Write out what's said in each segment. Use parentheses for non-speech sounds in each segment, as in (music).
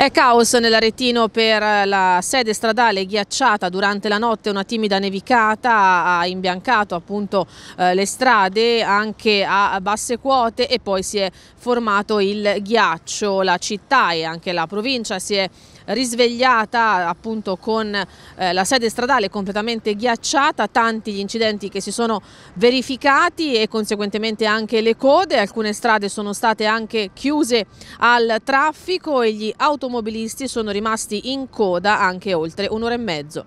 È caos nell'Aretino per la sede stradale ghiacciata durante la notte, una timida nevicata ha imbiancato appunto eh, le strade anche a basse quote e poi si è formato il ghiaccio, la città e anche la provincia si è risvegliata appunto con eh, la sede stradale completamente ghiacciata, tanti gli incidenti che si sono verificati e conseguentemente anche le code, alcune strade sono state anche chiuse al traffico e gli automobilisti automobilisti sono rimasti in coda anche oltre un'ora e mezzo.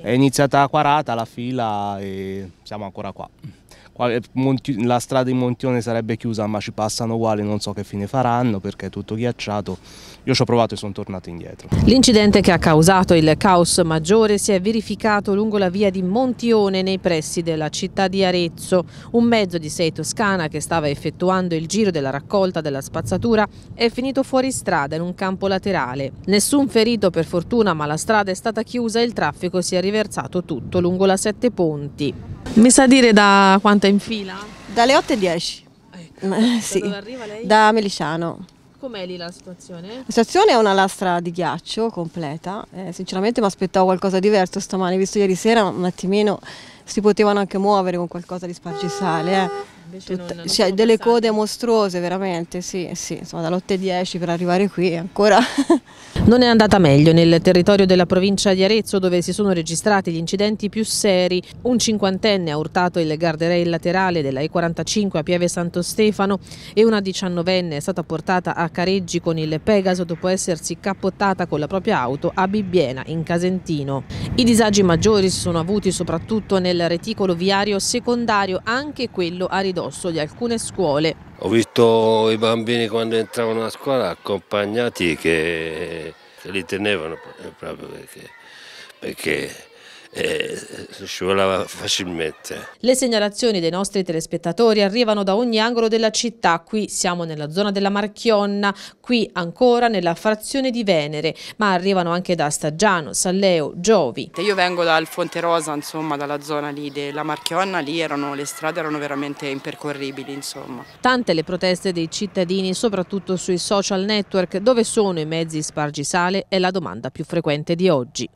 È iniziata a 40 la fila e siamo ancora qua la strada di Montione sarebbe chiusa ma ci passano uguali, non so che fine faranno perché è tutto ghiacciato. Io ci ho provato e sono tornato indietro. L'incidente che ha causato il caos maggiore si è verificato lungo la via di Montione nei pressi della città di Arezzo. Un mezzo di sei toscana che stava effettuando il giro della raccolta della spazzatura è finito fuori strada in un campo laterale. Nessun ferito per fortuna ma la strada è stata chiusa e il traffico si è riversato tutto lungo la Sette Ponti. Mi sa dire da quanta in fila? Dalle 8 e 10. Ecco. Eh, sì. Da dove arriva lei? Da Meliciano. Com'è lì la situazione? La situazione è una lastra di ghiaccio completa, eh, sinceramente mi aspettavo qualcosa di diverso stamani, visto ieri sera un attimino si potevano anche muovere con qualcosa di spargisale. Eh. Tutta, non, cioè, delle passati. code mostruose veramente, sì, sì, insomma dall'8 e 10 per arrivare qui ancora. (laughs) non è andata meglio nel territorio della provincia di Arezzo dove si sono registrati gli incidenti più seri. Un cinquantenne ha urtato il guardrail laterale della E45 a Pieve Santo Stefano e una diciannovenne è stata portata a Careggi con il Pegaso dopo essersi cappottata con la propria auto a Bibbiena in Casentino. I disagi maggiori si sono avuti soprattutto nel reticolo viario secondario, anche quello a ridosso addosso di alcune scuole. Ho visto i bambini quando entravano a scuola accompagnati che, che li tenevano proprio perché, perché eh, scivolava facilmente. Le segnalazioni dei nostri telespettatori arrivano da ogni angolo della città, qui siamo nella zona della Marchionna, qui ancora nella frazione di Venere, ma arrivano anche da Staggiano, Salleo, Giovi. Io vengo dal Fonte Rosa, insomma, dalla zona lì della Marchionna, lì erano, le strade erano veramente impercorribili. Insomma. Tante le proteste dei cittadini, soprattutto sui social network, dove sono i mezzi spargisale, è la domanda più frequente di oggi.